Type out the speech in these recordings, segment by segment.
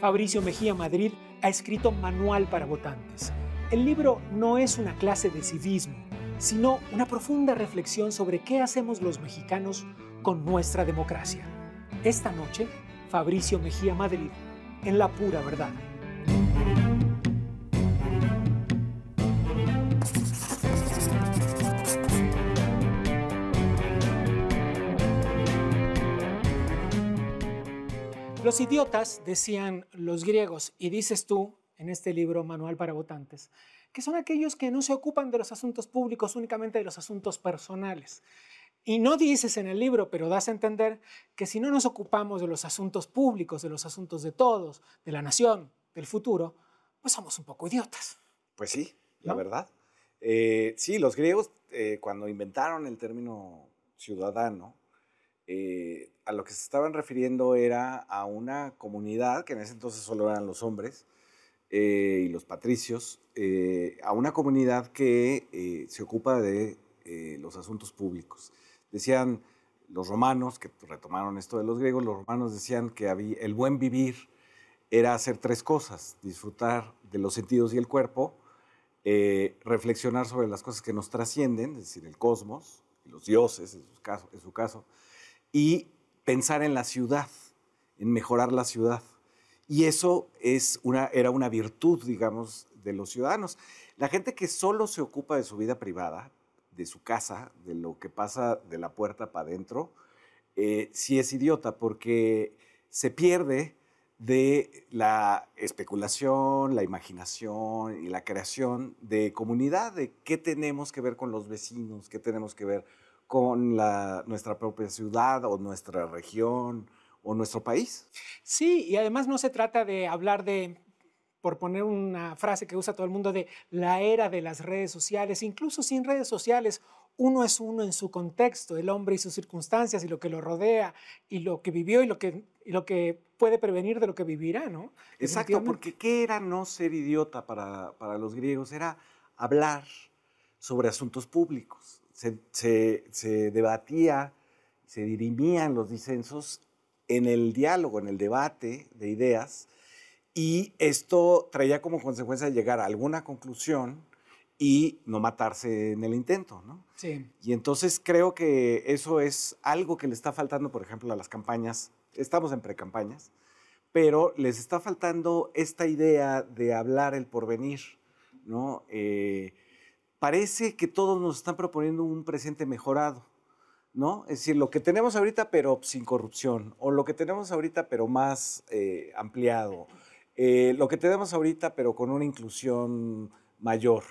Fabricio Mejía Madrid ha escrito Manual para Votantes. El libro no es una clase de civismo, sino una profunda reflexión sobre qué hacemos los mexicanos con nuestra democracia. Esta noche, Fabricio Mejía Madrid, en La Pura Verdad. Los idiotas, decían los griegos, y dices tú en este libro, Manual para Votantes, que son aquellos que no se ocupan de los asuntos públicos, únicamente de los asuntos personales. Y no dices en el libro, pero das a entender que si no nos ocupamos de los asuntos públicos, de los asuntos de todos, de la nación, del futuro, pues somos un poco idiotas. Pues sí, la verdad. Eh, sí, los griegos, eh, cuando inventaron el término ciudadano, eh, a lo que se estaban refiriendo era a una comunidad, que en ese entonces solo eran los hombres eh, y los patricios, eh, a una comunidad que se ocupa de los asuntos públicos. Decían los romanos, que retomaron esto de los griegos, los romanos decían que había, el buen vivir era hacer tres cosas, disfrutar de los sentidos y el cuerpo, reflexionar sobre las cosas que nos trascienden, es decir, el cosmos, los dioses en en su caso y pensar en la ciudad, en mejorar la ciudad. Y eso es una, era una virtud, digamos, de los ciudadanos. La gente que solo se ocupa de su vida privada, de su casa, de lo que pasa de la puerta para adentro, eh, sí es idiota porque se pierde de la especulación, la imaginación y la creación de comunidad, de qué tenemos que ver con los vecinos, qué tenemos que ver con nuestra propia ciudad o nuestra región o nuestro país. Sí, y además no se trata de hablar de, por poner una frase que usa todo el mundo, de la era de las redes sociales, incluso sin redes sociales. Uno es uno en su contexto, el hombre y sus circunstancias y lo que lo rodea y lo que vivió y lo que, lo que puede prevenir de lo que vivirá, ¿no? Exacto, porque ¿qué era no ser idiota para, para los griegos? Era hablar sobre asuntos públicos, se, debatía, se dirimían los disensos en el diálogo, en el debate de ideas, y esto traía como consecuencia llegar a alguna conclusión y no matarse en el intento, ¿no? Sí. Y entonces creo que eso es algo que le está faltando, por ejemplo, a las campañas. Estamos en precampañas, pero les está faltando esta idea de hablar el porvenir, ¿no? Eh, parece que todos nos están proponiendo un presente mejorado, ¿no? Es decir, lo que tenemos ahorita pero sin corrupción, o lo que tenemos ahorita pero más eh, ampliado, eh, lo que tenemos ahorita pero con una inclusión mayor.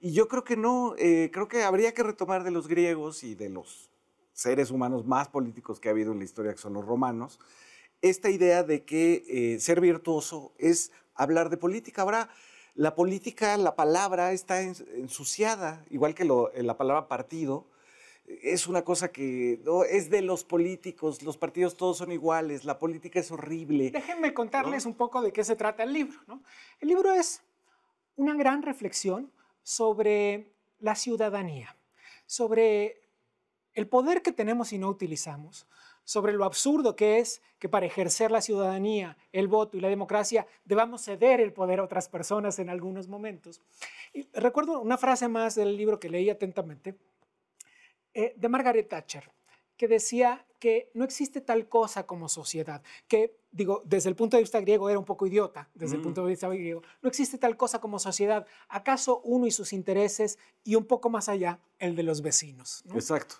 Y yo creo que no, eh, creo que habría que retomar de los griegos y de los seres humanos más políticos que ha habido en la historia, que son los romanos, esta idea de que ser virtuoso es hablar de política. Habrá la política, la palabra está ensuciada, igual que eh, la palabra partido. Es una cosa que es de los políticos, los partidos todos son iguales, la política es horrible. Déjenme contarles un poco de qué se trata el libro. El libro es una gran reflexión sobre la ciudadanía, sobre el poder que tenemos y no utilizamos, sobre lo absurdo que es que para ejercer la ciudadanía, el voto y la democracia debamos ceder el poder a otras personas en algunos momentos. Y recuerdo una frase más del libro que leí atentamente eh, de Margaret Thatcher, que decía que no existe tal cosa como sociedad, que digo, desde el punto de vista griego era un poco idiota, desde el punto de vista griego, no existe tal cosa como sociedad, acaso uno y sus intereses y un poco más allá el de los vecinos. Exacto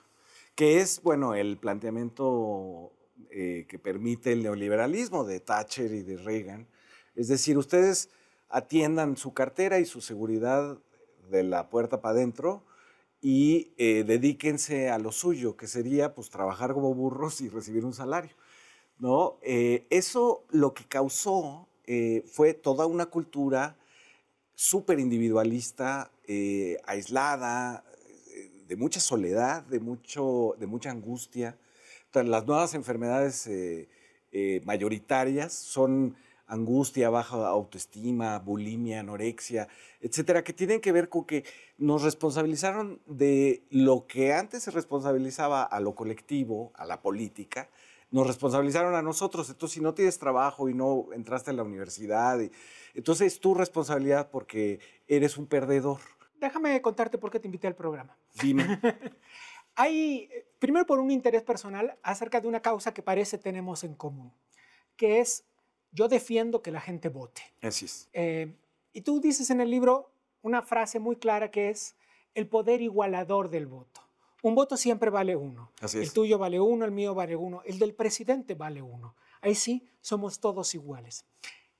que es, bueno, el planteamiento eh, que permite el neoliberalismo de Thatcher y de Reagan. Es decir, ustedes atiendan su cartera y su seguridad de la puerta para adentro y eh, dedíquense a lo suyo, que sería pues trabajar como burros y recibir un salario. ¿no? Eh, eso lo que causó fue toda una cultura súper individualista, aislada, de mucha soledad, de, mucho, de mucha angustia. Las nuevas enfermedades eh, eh, mayoritarias son angustia, baja autoestima, bulimia, anorexia, etcétera, que tienen que ver con que nos responsabilizaron de lo que antes se responsabilizaba a lo colectivo, a la política, nos responsabilizaron a nosotros. Entonces, si no tienes trabajo y no entraste a la universidad, entonces es tu responsabilidad porque eres un perdedor déjame contarte por qué te invité al programa. Dime. Hay, eh, primero por un interés personal acerca de una causa que parece tenemos en común, que es yo defiendo que la gente vote. Así es. Eh, y tú dices en el libro una frase muy clara que es el poder igualador del voto. Un voto siempre vale uno. Así es. El tuyo vale uno, el mío vale uno, el del presidente vale uno. Ahí sí, somos todos iguales.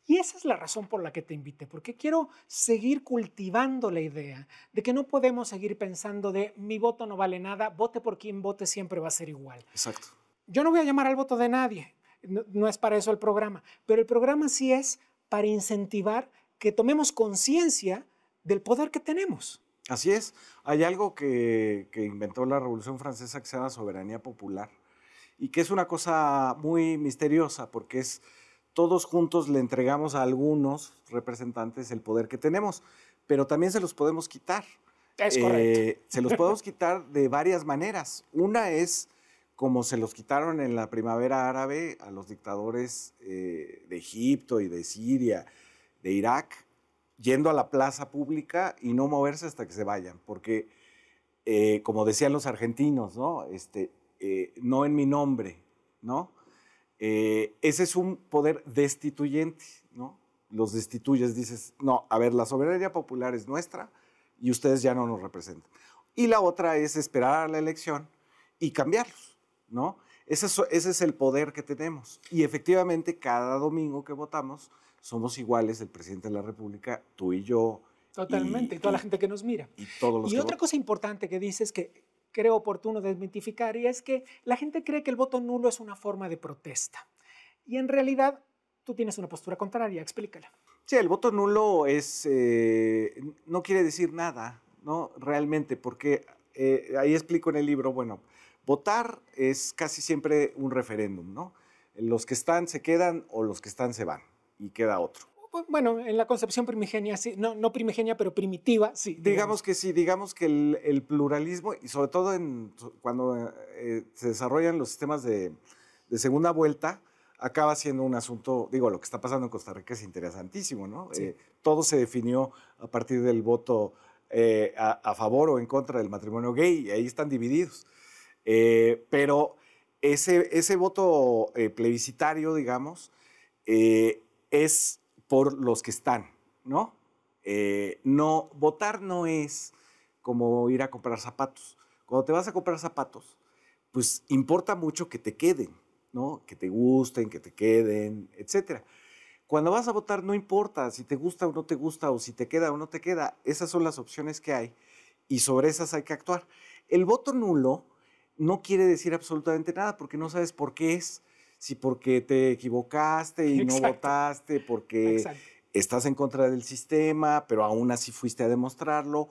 Y esa es la razón por la que te invité, porque quiero seguir cultivando la idea de que no podemos seguir pensando de mi voto no vale nada, vote por quien vote siempre va a ser igual. Exacto. Yo no voy a llamar al voto de nadie, no, es para eso el programa, pero el programa sí es para incentivar que tomemos conciencia del poder que tenemos. Así es. Hay algo que, que, inventó la Revolución Francesa que se llama soberanía popular y que es una cosa muy misteriosa porque es todos juntos le entregamos a algunos representantes el poder que tenemos, pero también se los podemos quitar. Es correcto. Eh, se los podemos quitar de varias maneras. Una es como se los quitaron en la primavera árabe a los dictadores eh, de Egipto y de Siria, de Irak, yendo a la plaza pública y no moverse hasta que se vayan, porque eh, como decían los argentinos, ¿no? Este, no en mi nombre, ¿no? Eh, ese es un poder destituyente, ¿no? Los destituyes, dices, no, a ver, la soberanía popular es nuestra y ustedes ya no nos representan. Y la otra es esperar a la elección y cambiarlos, ¿no? Ese es, el poder que tenemos. Y efectivamente, cada domingo que votamos, somos iguales, el presidente de la República, tú y yo. Totalmente, y, toda la gente que nos mira. Y, otra cosa importante que dices es que creo oportuno desmitificar, y es que la gente cree que el voto nulo es una forma de protesta. Y en realidad tú tienes una postura contraria, explícala. Sí, el voto nulo es, eh, no quiere decir nada, ¿no? Realmente, porque eh, ahí explico en el libro, bueno, votar es casi siempre un referéndum, ¿no? Los que están se quedan o los que están se van y queda otro. Pues, bueno, en la concepción primigenia, sí, no, primigenia, pero primitiva, sí. Digamos, que sí, digamos que el, pluralismo, y sobre todo cuando eh, se desarrollan los sistemas de, segunda vuelta, acaba siendo un asunto, digo, lo que está pasando en Costa Rica es interesantísimo, ¿no? Eh, todo se definió a partir del voto eh, a, favor o en contra del matrimonio gay, y ahí están divididos. pero ese voto plebiscitario, digamos, es por los que están, ¿no? Eh, no, votar no es como ir a comprar zapatos. Cuando te vas a comprar zapatos, pues importa mucho que te queden, ¿no? Que te gusten, que te queden, etc. Cuando vas a votar no importa si te gusta o no te gusta o si te queda o no te queda, esas son las opciones que hay y sobre esas hay que actuar. El voto nulo no quiere decir absolutamente nada porque no sabes por qué es si porque te equivocaste y no votaste, porque estás en contra del sistema, pero aún así fuiste a demostrarlo,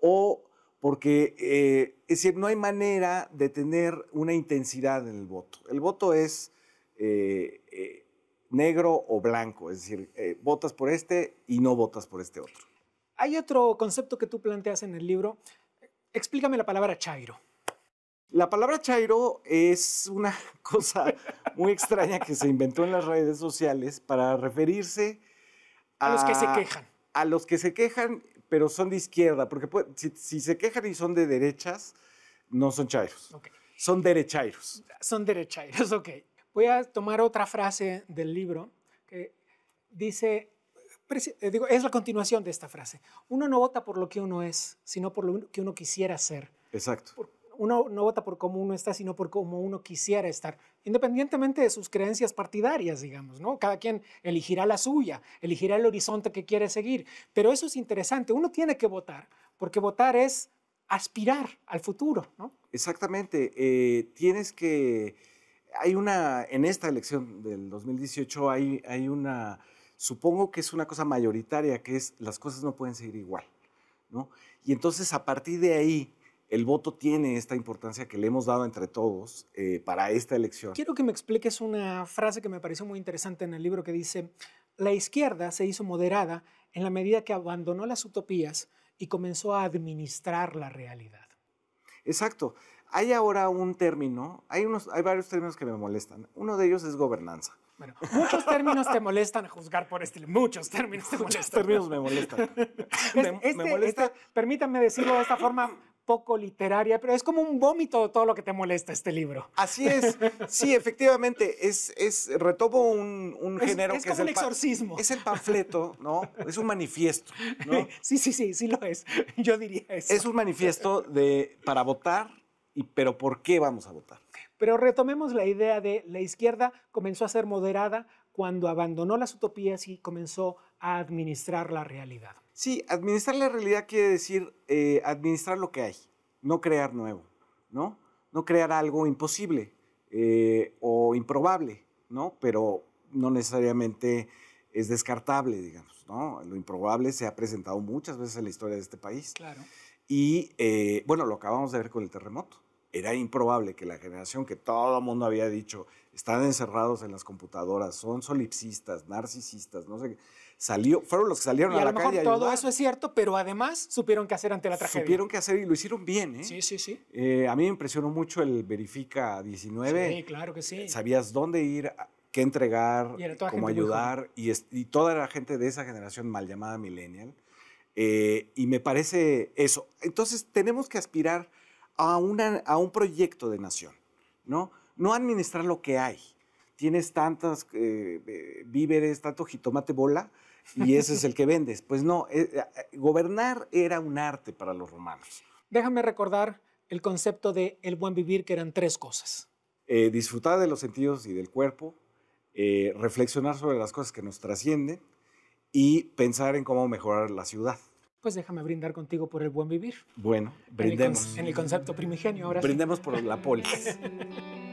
o porque, eh, es decir, no hay manera de tener una intensidad en el voto. El voto es eh, eh, negro o blanco, es decir, votas por este y no votas por este otro. Hay otro concepto que tú planteas en el libro. Explícame la palabra chairo. La palabra Chairo es una cosa muy extraña que se inventó en las redes sociales para referirse a, a los que se quejan. A los que se quejan, pero son de izquierda, porque si, se quejan y son de derechas, no son Chairos. Son derechairos. Son derechairos, ok. Voy a tomar otra frase del libro que dice, eh, digo, es la continuación de esta frase. Uno no vota por lo que uno es, sino por lo que uno quisiera ser. Exacto. Por uno no vota por cómo uno está, sino por cómo uno quisiera estar, independientemente de sus creencias partidarias, digamos, ¿no? Cada quien elegirá la suya, elegirá el horizonte que quiere seguir, pero eso es interesante, uno tiene que votar, porque votar es aspirar al futuro, ¿no? Exactamente, eh, tienes que, hay una, en esta elección del 2018 hay, hay una, supongo que es una cosa mayoritaria, que es las cosas no pueden seguir igual, ¿no? Y entonces a partir de ahí el voto tiene esta importancia que le hemos dado entre todos eh, para esta elección. Quiero que me expliques una frase que me pareció muy interesante en el libro que dice, la izquierda se hizo moderada en la medida que abandonó las utopías y comenzó a administrar la realidad. Exacto. Hay ahora un término, hay, unos, hay varios términos que me molestan. Uno de ellos es gobernanza. Bueno, muchos términos te molestan juzgar por este. Muchos términos te molestan. Muchos términos me molestan. me, este, este, permítanme decirlo de esta forma poco literaria, pero es como un vómito todo lo que te molesta este libro. Así es, sí, efectivamente, es, es retomo un, un género que es el un exorcismo. Es el panfleto, ¿no? Es un manifiesto, Sí, sí, sí, sí lo es, yo diría eso. Es un manifiesto de para votar, y, pero ¿por qué vamos a votar? Pero retomemos la idea de la izquierda comenzó a ser moderada cuando abandonó las utopías y comenzó a administrar la realidad. Sí, administrar la realidad quiere decir eh, administrar lo que hay, no crear nuevo, ¿no? No crear algo imposible eh, o improbable, ¿no? Pero no necesariamente es descartable, digamos, ¿no? Lo improbable se ha presentado muchas veces en la historia de este país. Claro. Y eh, bueno, lo acabamos de ver con el terremoto era improbable que la generación que todo el mundo había dicho, están encerrados en las computadoras, son solipsistas, narcisistas, no sé qué, salió, fueron los que salieron a, la mejor Todo eso es cierto, pero además supieron qué hacer ante la tragedia. Supieron qué hacer y lo hicieron bien, ¿eh? Sí, sí, sí. Eh, a mí me impresionó mucho el Verifica 19. Sí, claro que sí. Sabías dónde ir, qué entregar, cómo ayudar, y, toda la gente de esa generación mal llamada millennial. Eh, y me parece eso. Entonces tenemos que aspirar a, a un proyecto de nación, ¿no? No administrar lo que hay. Tienes tantas eh, eh, víveres, tanto jitomate bola, y ese es el que vendes. Pues no, eh, gobernar era un arte para los romanos. Déjame recordar el concepto de el buen vivir, que eran tres cosas. disfrutar de los sentidos y del cuerpo, reflexionar sobre las cosas que nos trascienden y pensar en cómo mejorar la ciudad pues déjame brindar contigo por el buen vivir. Bueno, brindemos. En el, concepto primigenio ahora. Brindemos por la polis.